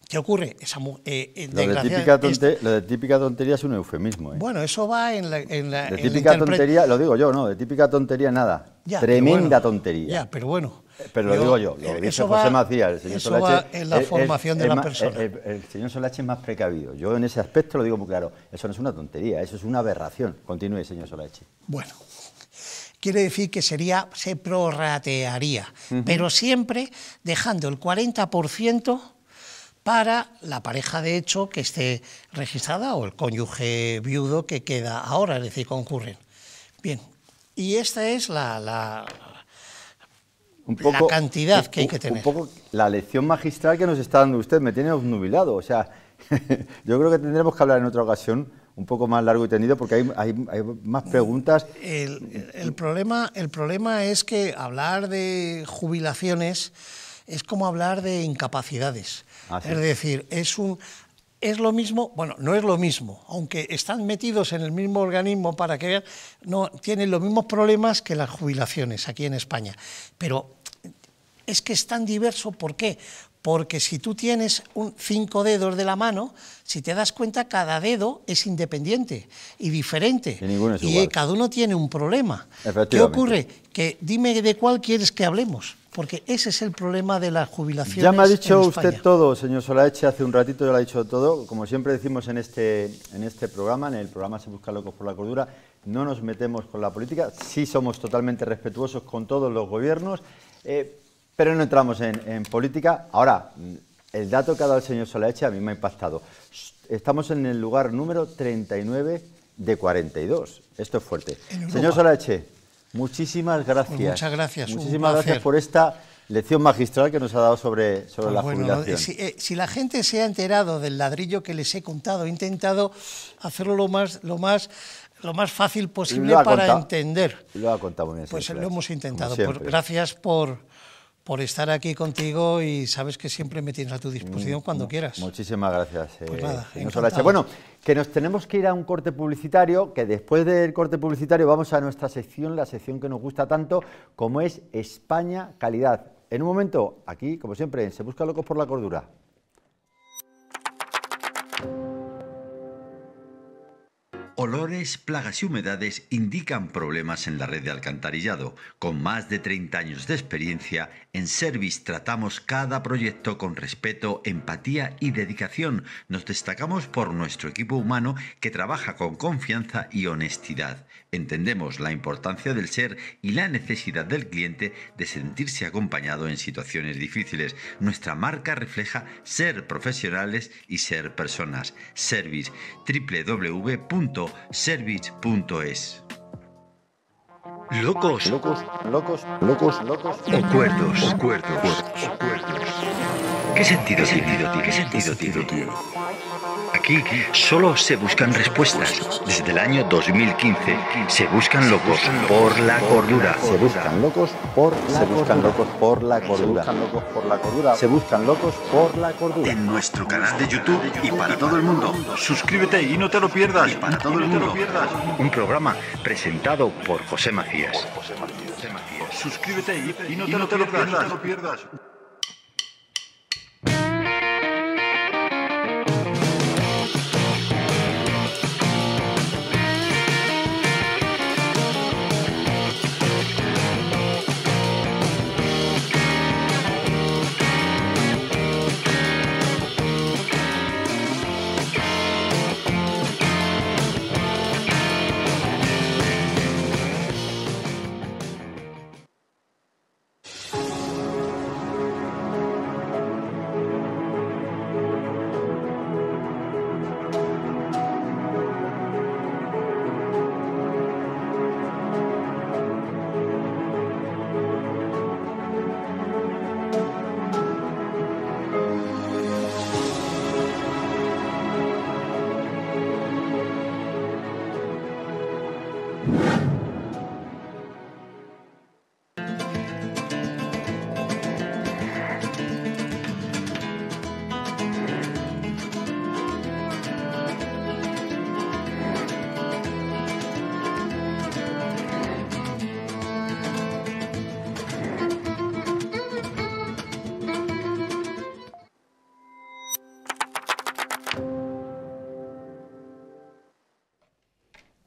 ¿Qué ocurre? Esa, eh, eh, lo, de típica tontería es un eufemismo. ¿eh? Bueno, eso va en la... típica tontería, lo digo yo, no, de típica tontería nada. Tremenda tontería. Ya, pero bueno, pero lo digo yo, lo dice eh, José Macías, el señor eso Solache. en la eh, formación de la eh, persona. El, señor Solache es más precavido. Yo en ese aspecto lo digo muy claro. Eso no es una tontería, eso es una aberración. Continúe, señor Solache. Bueno. Quiere decir que sería, se prorratearía, pero siempre dejando el 40% para la pareja de hecho que esté registrada o el cónyuge viudo que queda ahora, es decir, concurren. Bien, y esta es la la cantidad que hay que tener. Un poco la lección magistral que nos está dando usted, me tiene obnubilado. O sea, yo creo que tendremos que hablar en otra ocasión un poco más largo y tenido, porque hay, más preguntas. El, problema, el problema es que hablar de jubilaciones es como hablar de incapacidades. Ah, es decir, es un, es lo mismo, bueno, no es lo mismo, aunque están metidos en el mismo organismo para que vean, no, tienen los mismos problemas que las jubilaciones aquí en España. Pero es que es tan diverso, ¿por qué? porque si tú tienes un, cinco dedos de la mano, si te das cuenta, cada dedo es independiente y diferente. Y, cada uno tiene un problema. ¿Qué ocurre? Que dime de cuál quieres que hablemos, porque ese es el problema de las jubilaciones. Ya me ha dicho usted todo, señor Solaeche, hace un ratito ya lo ha dicho todo. Como siempre decimos en este, en este programa, en el programa Se Busca Locos por la Cordura, no nos metemos con la política, sí somos totalmente respetuosos con todos los gobiernos. Eh, pero no entramos en, política. Ahora, el dato que ha dado el señor Solaeche a mí me ha impactado. Estamos en el lugar número 39 de 42. Esto es fuerte. Señor Solaeche, muchísimas pues gracias. muchas gracias. Muchísimas gracias por esta lección magistral que nos ha dado sobre, sobre pues la bueno, eh, Si, la gente se ha enterado del ladrillo que les he contado, he intentado hacerlo lo más, lo más, lo más fácil posible para entender. Lo ha contado bien. Pues lo hemos intentado. Pues gracias por, por estar aquí contigo y sabes que siempre me tienes a tu disposición mm, cuando quieras. Muchísimas gracias. Eh, pues nada, bueno, que nos tenemos que ir a un corte publicitario, que después del corte publicitario vamos a nuestra sección, la sección que nos gusta tanto, como es España Calidad. En un momento, aquí, como siempre, Se Busca Locos por la Cordura. olores, plagas y humedades indican problemas en la red de alcantarillado. Con más de 30 años de experiencia, en Service tratamos cada proyecto con respeto, empatía y dedicación. Nos destacamos por nuestro equipo humano que trabaja con confianza y honestidad entendemos la importancia del ser y la necesidad del cliente de sentirse acompañado en situaciones difíciles. Nuestra marca refleja ser profesionales y ser personas. Service www.service.es. Locos, locos, locos, locos, locos. Acuerdos, ¿Qué sentido, ¿Qué sentido tiene? ¿Qué sentido tiene? Aquí solo se buscan respuestas. Desde el año 2015 se buscan locos por la cordura. Se buscan locos por la se buscan locos por la cordura. Se buscan locos por la cordura. En nuestro canal de YouTube y para todo el mundo. Suscríbete y no te lo pierdas. para todo el mundo. Un programa presentado por José Macías. Suscríbete y no te lo pierdas.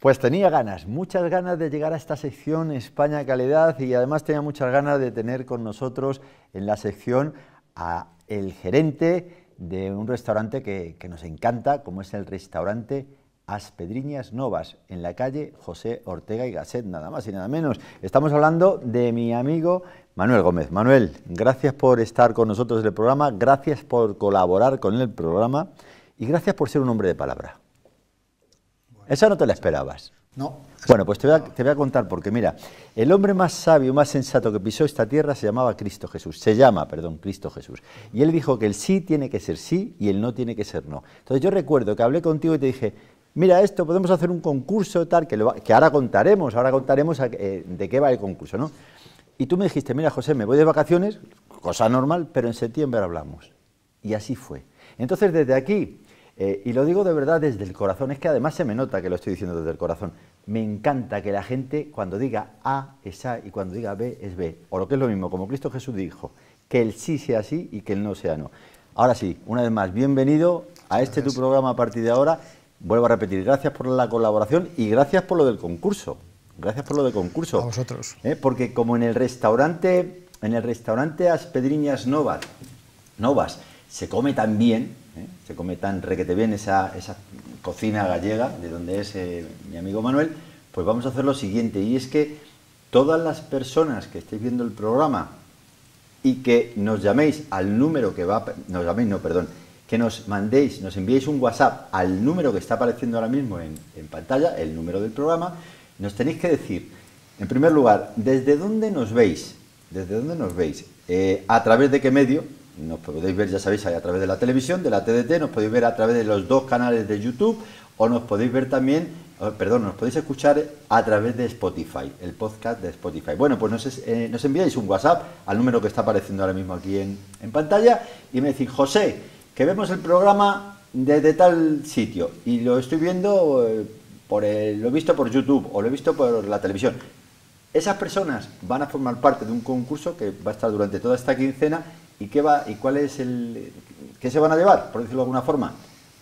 Pues tenía ganas, muchas ganas de llegar a esta sección España Calidad y además tenía muchas ganas de tener con nosotros en la sección a el gerente de un restaurante que, que nos encanta, como es el restaurante Aspedriñas Novas, en la calle José Ortega y Gasset, nada más y nada menos. Estamos hablando de mi amigo Manuel Gómez. Manuel, gracias por estar con nosotros en el programa, gracias por colaborar con el programa y gracias por ser un hombre de palabra. Esa no te la esperabas. No. Bueno, pues te voy, a, contar porque, mira, el hombre más sabio, más sensato que pisó esta tierra se llamaba Cristo Jesús, se llama, perdón, Cristo Jesús. Y él dijo que el sí tiene que ser sí y el no tiene que ser no. Entonces yo recuerdo que hablé contigo y te dije, mira esto, podemos hacer un concurso tal, que, ahora contaremos, ahora contaremos eh, de qué va el concurso, ¿no? Y tú me dijiste, mira José, me voy de vacaciones, cosa normal, pero en septiembre hablamos. Y así fue. Entonces desde aquí eh, y lo digo de verdad desde el corazón, es que además se me nota que lo estoy diciendo desde el corazón. Me encanta que la gente cuando diga A es A y cuando diga B es B, o lo que es lo mismo, como Cristo Jesús dijo, que el sí sea sí y que el no sea no. Ahora sí, una vez más, bienvenido a este tu programa a partir de ahora. Vuelvo a repetir, gracias por la colaboración y gracias por lo del concurso. Gracias por lo del concurso. A vosotros. Eh, porque como en el restaurante, en el restaurante Aspedriñas Novas, Novas se come tan bien, ¿eh? Se come tan requete bien esa, esa cocina gallega, de donde es eh, mi amigo Manuel, pues vamos a hacer lo siguiente, y es que todas las personas que estéis viendo el programa y que nos llaméis al número que va, nos llaméis, no, perdón, que nos mandéis, nos enviéis un WhatsApp al número que está apareciendo ahora mismo en, pantalla, el número del programa, nos tenéis que decir, en primer lugar, ¿desde dónde nos veis? ¿Desde dónde nos veis? Eh, ¿A través de qué medio? nos podéis ver, ya sabéis, a través de la televisión, de la TDT, nos podéis ver a través de los dos canales de YouTube o nos podéis ver también, perdón, nos podéis escuchar a través de Spotify, el podcast de Spotify. Bueno, pues nos, eh, enviáis un WhatsApp al número que está apareciendo ahora mismo aquí en, pantalla y me decís, José, que vemos el programa desde tal sitio y lo estoy viendo, eh, por el, lo he visto por YouTube o lo he visto por la televisión. Esas personas van a formar parte de un concurso que va a estar durante toda esta quincena ¿Y qué va y cuál es el qué se van a llevar, por decirlo de alguna forma?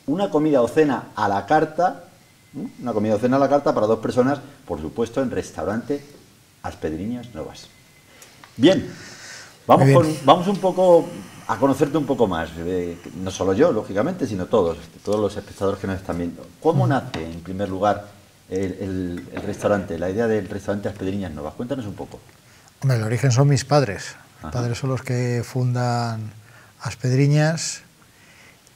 Una comida o cena a la carta, ¿Mm? una comida o cena a la carta para dos personas, por supuesto, en restaurante Aspedriñas Novas. Bien, vamos vamos un poco a conocerte un poco más, eh, no solo yo, lógicamente, sino todos, todos los espectadores que nos están viendo. ¿Cómo nace, en primer lugar, el, el restaurante, la idea del restaurante Aspedriñas Novas? Cuéntanos un poco. Hombre, el origen son mis padres. Padres son los que fundan Aspedriñas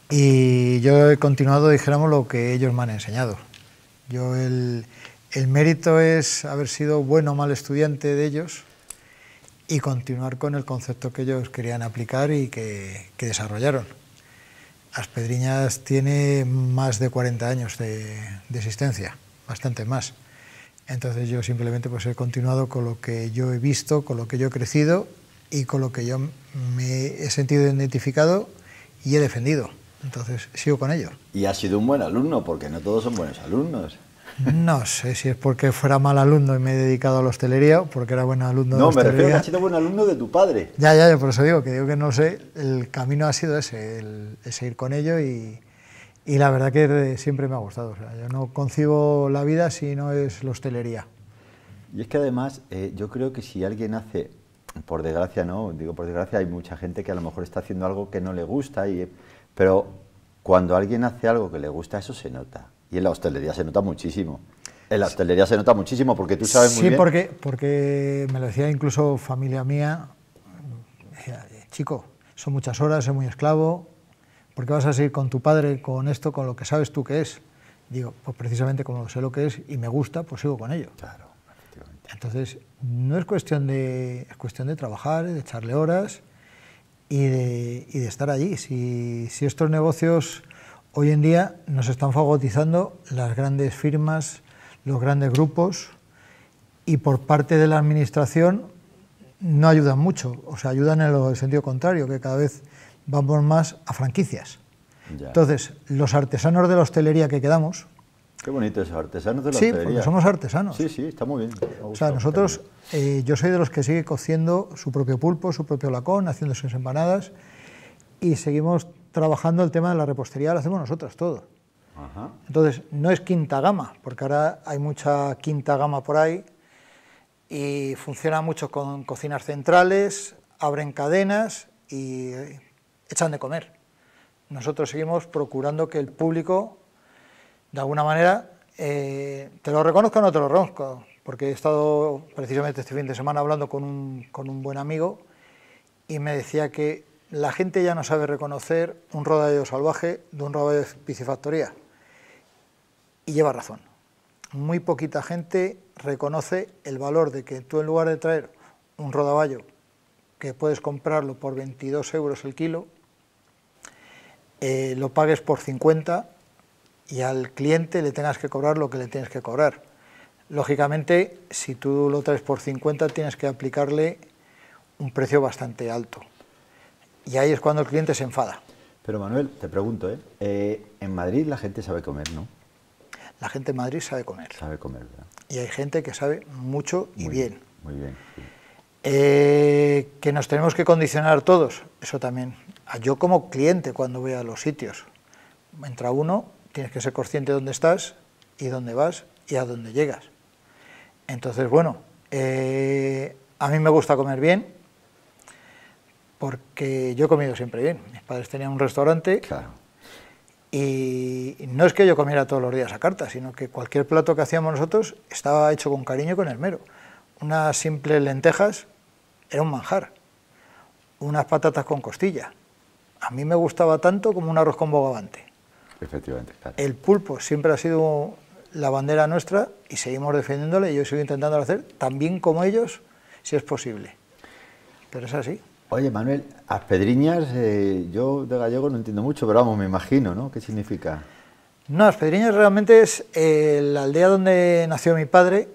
y yo he continuado, dijéramos, lo que ellos me han enseñado. Yo el, el mérito es haber sido bueno o mal estudiante de ellos y continuar con el concepto que ellos querían aplicar y que, que desarrollaron. Aspedriñas tiene más de 40 años de, de, existencia, bastante más. Entonces yo simplemente pues he continuado con lo que yo he visto, con lo que yo he crecido y con lo que yo me he sentido identificado y he defendido. Entonces sigo con ellos. Y ha sido un buen alumno, porque no todos son buenos alumnos. No sé si es porque fuera mal alumno y me he dedicado a la hostelería, o porque era buen alumno de de hostelería. No, pero sido buen alumno de tu padre. Ya, ya, ya por eso digo que digo que no sé, el camino ha sido ese, el, seguir con ello y, y, la verdad que siempre me ha gustado. yo no concibo la vida si no es la hostelería. Y es que además, eh, yo creo que si alguien hace por desgracia, ¿no? Digo, por desgracia hay mucha gente que a lo mejor está haciendo algo que no le gusta, y, pero cuando alguien hace algo que le gusta, eso se nota. Y en la hostelería se nota muchísimo. En la hostelería se nota muchísimo porque tú sabes muy bien. Sí, porque, porque me lo decía incluso familia mía, chico, son muchas horas, soy muy esclavo, ¿por qué vas a seguir con tu padre, con esto, con lo que sabes tú que es? Digo, pues precisamente como sé lo que es y me gusta, pues sigo con ello. Claro. Entonces, no es cuestión de, es cuestión de trabajar, de echarle horas y de, estar allí. Si, estos negocios hoy en día nos están fagotizando las grandes firmas, los grandes grupos y por parte de la administración no ayudan mucho, o sea, ayudan en el sentido contrario, que cada vez vamos más a franquicias. Entonces, los artesanos de la hostelería que quedamos, Qué bonito eso, artesanos de la Sí, porque somos artesanos. Sí, sí, está muy bien. o sea, nosotros, eh, yo soy de los que sigue cociendo su propio pulpo, su propio lacón, haciendo sus empanadas y seguimos trabajando el tema de la repostería, lo hacemos nosotros todo. Entonces, no es quinta gama, porque ahora hay mucha quinta gama por ahí y funciona mucho con cocinas centrales, abren cadenas y eh, echan de comer. Nosotros seguimos procurando que el público de alguna manera, eh, te lo reconozco o no te lo reconozco, porque he estado precisamente este fin de semana hablando con un, buen amigo y me decía que la gente ya no sabe reconocer un rodaballo salvaje de un rodaballo de piscifactoría. Y lleva razón. Muy poquita gente reconoce el valor de que tú en lugar de traer un rodaballo que puedes comprarlo por 22 euros el kilo, eh, lo pagues por 50 y al cliente le tengas que cobrar lo que le tienes que cobrar. Lógicamente, si tú lo traes por 50, tienes que aplicarle un precio bastante alto. Y ahí es cuando el cliente se enfada. Pero Manuel, te pregunto, ¿eh? ¿eh? en Madrid la gente sabe comer, ¿no? La gente en Madrid sabe comer. Sabe comer, ¿verdad? Y hay gente que sabe mucho y bien. Muy bien. Eh, que nos tenemos que condicionar todos, eso también. Ah, yo como cliente cuando voy a los sitios, entra uno Tienes que ser consciente de dónde estás y dónde vas y a dónde llegas. Entonces, bueno, eh, a mí me gusta comer bien porque yo he comido siempre bien. Mis padres tenían un restaurante y no es que yo comiera todos los días a carta, sino que cualquier plato que hacíamos nosotros estaba hecho con cariño y con mero. Unas simples lentejas era un manjar, unas patatas con costilla. A mí me gustaba tanto como un arroz con bogavante. Efectivamente. El pulpo siempre ha sido la bandera nuestra y seguimos defendiéndole y yo sigo intentando hacer tan bien como ellos, si es posible. Pero es así. Oye, Manuel, aspedriñas, eh, yo de gallego no entiendo mucho, pero vamos, me imagino, ¿no? ¿Qué significa? No, Aspedriñas realmente es eh, la aldea donde nació mi padre,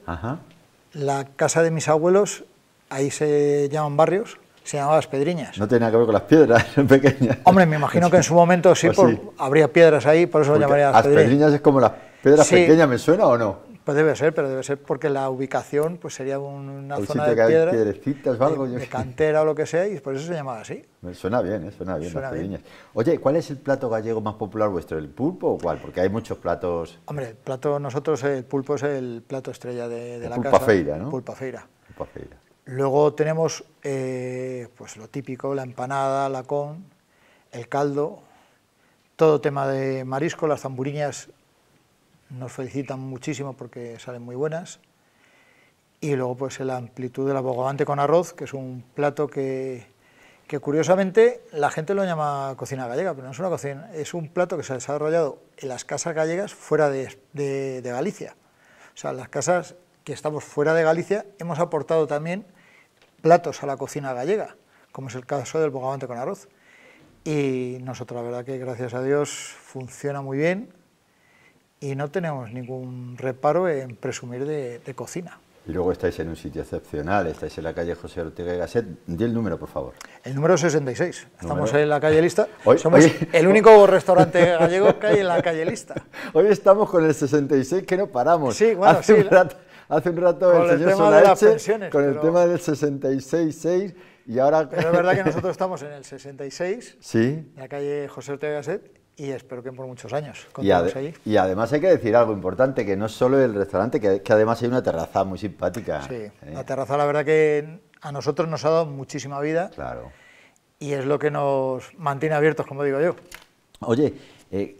la casa de mis abuelos, ahí se llaman barrios, se llamaba Las Pedriñas. No tenía que ver con las piedras pequeñas. Hombre, me imagino que en su momento sí, habría piedras ahí, por eso lo llamaría Las Pedriñas. Las Pedriñas es como las piedras pequeñas, ¿me suena o no? Pues debe ser, pero debe ser porque la ubicación pues sería una zona de de, cantera o lo que sea, y por eso se llamaba así. suena bien, ¿eh? suena bien las Pedriñas. Oye, ¿cuál es el plato gallego más popular vuestro, el pulpo o cuál? Porque hay muchos platos... Hombre, el plato nosotros, el pulpo es el plato estrella de, la casa. Pulpa feira, ¿no? Pulpa feira. Pulpa feira. Luego tenemos eh, pues lo típico, la empanada, la con, el caldo, todo tema de marisco, las zamburiñas nos felicitan muchísimo porque salen muy buenas. Y luego pues la amplitud del abogavante con arroz, que es un plato que, que curiosamente la gente lo llama cocina gallega, pero no es una cocina, es un plato que se ha desarrollado en las casas gallegas fuera de, de Galicia. O sea, las casas que estamos fuera de Galicia hemos aportado también platos a la cocina gallega, como es el caso del bogavante con arroz. Y nosotros, la verdad que gracias a Dios, funciona muy bien y no tenemos ningún reparo en presumir de, cocina. Y luego estáis en un sitio excepcional, estáis en la calle José Ortega y Gasset. Di el número, por favor. El número 66. Estamos en la calle Lista. Hoy, Somos el único restaurante gallego que hay en la calle Lista. Hoy estamos con el 66 que no paramos. Sí, bueno, sí hace un rato con el, señor tema de con el tema del 66.6 y ahora... Pero es verdad que nosotros estamos en el 66, ¿Sí? en la calle José Ortega Gasset, y espero que por muchos años y, allí. y además hay que decir algo importante, que no es solo el restaurante, que, además hay una terraza muy simpática. Sí, ¿eh? la terraza la verdad que a nosotros nos ha dado muchísima vida. Claro. Y es lo que nos mantiene abiertos, como digo yo. Oye, eh,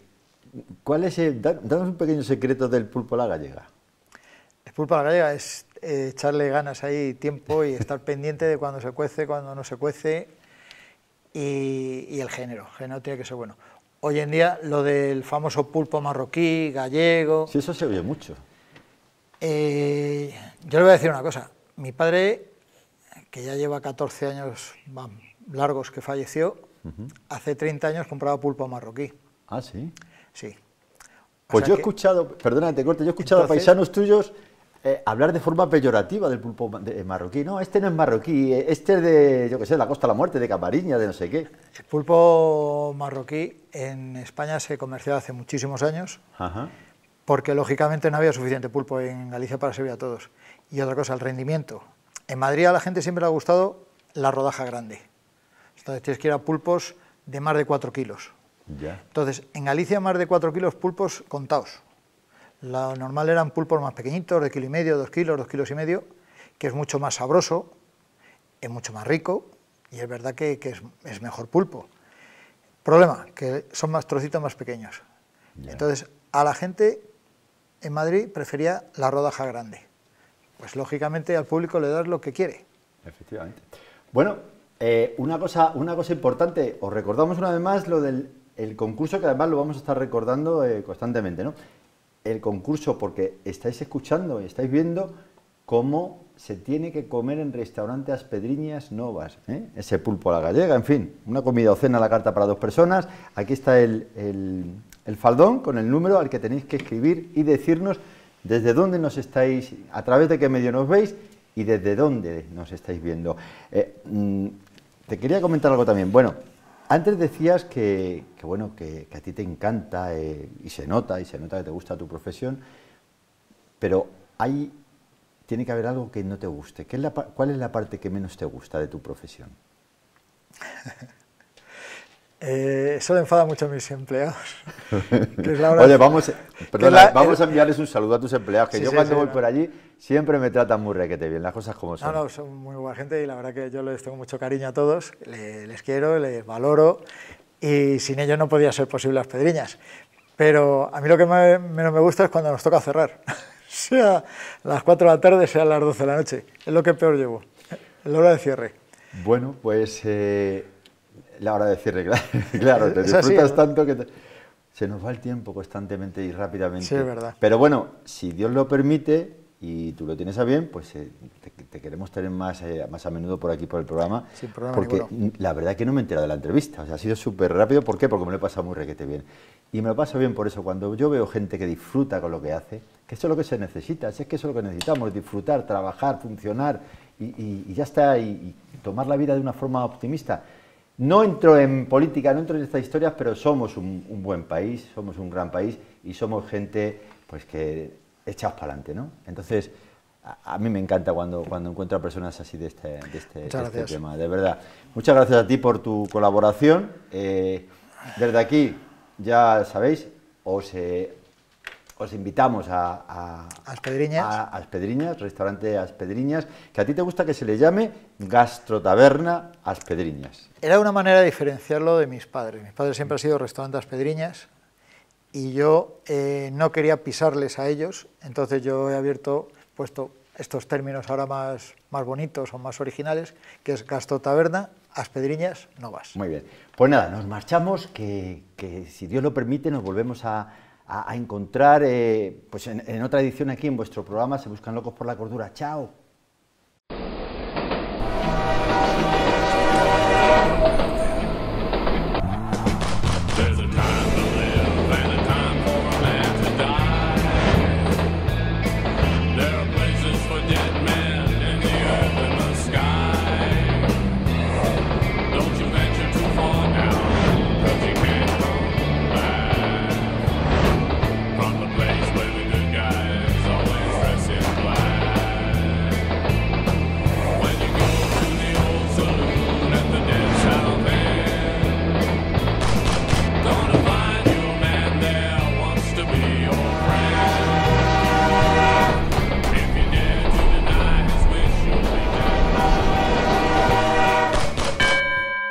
¿cuál es el... danos un pequeño secreto del pulpo la gallega. Pulpa gallega es eh, echarle ganas ahí, tiempo y estar pendiente de cuando se cuece, cuando no se cuece y, el género. El género tiene que ser bueno. Hoy en día lo del famoso pulpo marroquí, gallego... Sí, eso se oye mucho. Eh, yo le voy a decir una cosa. Mi padre, que ya lleva 14 años largos que falleció, hace 30 años compraba pulpo marroquí. Ah, sí. Sí. Pues yo he escuchado, perdona, te corte, yo he escuchado a paisanos tuyos eh, hablar de forma peyorativa del pulpo eh, marroquí. este no es marroquí, eh, este es de, yo qué sé, la Costa de la Muerte, de Camariña, de no sé qué. El pulpo marroquí en España se comerció hace muchísimos años, porque lógicamente no había suficiente pulpo en Galicia para servir a todos. Y otra cosa, el rendimiento. En Madrid a la gente siempre le ha gustado la rodaja grande. Entonces tienes que ir a pulpos de más de 4 kilos. Ya. Entonces, en Galicia más de 4 kilos pulpos contados. ...la normal eran pulpos más pequeñitos, de kilo y medio, dos kilos, dos kilos y medio, que es mucho más sabroso, es mucho más rico y es verdad que, es, mejor pulpo. Problema, que son más trocitos más pequeños. Entonces, a la gente en Madrid prefería la rodaja grande. Pues lógicamente al público le das lo que quiere. Efectivamente. Bueno, eh, una, cosa, una cosa importante, os recordamos una vez más lo del el concurso que además lo vamos a estar recordando eh, constantemente, ¿no? el concurso porque estáis escuchando, y estáis viendo cómo se tiene que comer en restaurante Pedriñas Novas. ¿eh? Ese pulpo a la gallega, en fin, una comida o cena a la carta para dos personas. Aquí está el, el, faldón con el número al que tenéis que escribir y decirnos desde dónde nos estáis, a través de qué medio nos veis y desde dónde nos estáis viendo. Eh, mm, te quería comentar algo también. Bueno, antes decías que, bueno, que, a ti te encanta eh, y se nota, y se nota que te gusta tu profesión, pero hay, tiene que haber algo que no te guste. ¿Cuál es la parte que menos te gusta de tu profesión? Eh, eso le enfada mucho a mis empleados. Oye, vamos, vamos a enviarles un saludo a tus empleados, que yo cuando voy por allí siempre me tratan muy requete bien, las cosas como son. No, no, son muy buena gente y la verdad que yo les tengo mucho cariño a todos, les, quiero, les valoro y sin ellos no podía ser posible las pedriñas. Pero a mí lo que me, menos me gusta es cuando nos toca cerrar, sea las 4 de la tarde, sea las 12 de la noche, es lo que peor llevo, la hora de cierre. Bueno, pues... Eh, la hora de cierre, claro, te disfrutas tanto que se nos va el tiempo constantemente y rápidamente. verdad. Pero bueno, si Dios lo permite y tú lo tienes a bien, pues eh, te, queremos tener más, eh, más a menudo por aquí, por el programa. porque la verdad es que no me he enterado de la entrevista, o sea, ha sido súper rápido. ¿Por qué? Porque me lo he pasado muy requete bien. Y me lo paso bien por eso, cuando yo veo gente que disfruta con lo que hace, que eso es lo que se necesita, es que eso es lo que necesitamos, disfrutar, trabajar, funcionar y, ya está, y tomar la vida de una forma optimista. No entro en política, no entro en estas historias, pero somos un, buen país, somos un gran país y somos gente pues que echados para adelante, ¿no? Entonces, a, mí me encanta cuando, cuando encuentro a personas así de este, este, este tema, de verdad. Muchas gracias a ti por tu colaboración. Eh, desde aquí, ya sabéis, os, os invitamos a, a, Aspedriñas. a Aspedriñas, restaurante Aspedriñas, que a ti te gusta que se le llame Gastrotaberna Aspedriñas. Era una manera de diferenciarlo de mis padres. Mis padres siempre han sido restaurante Aspedriñas y yo eh, no quería pisarles a ellos, entonces yo he abierto, puesto estos términos ahora más, más bonitos o más originales, que es Gastrotaberna Aspedriñas Novas. Muy bien. Pues nada, nos marchamos, que, que si Dios lo permite nos volvemos a a, encontrar, eh, pues en, en otra edición aquí en vuestro programa, se buscan locos por la cordura. Chao.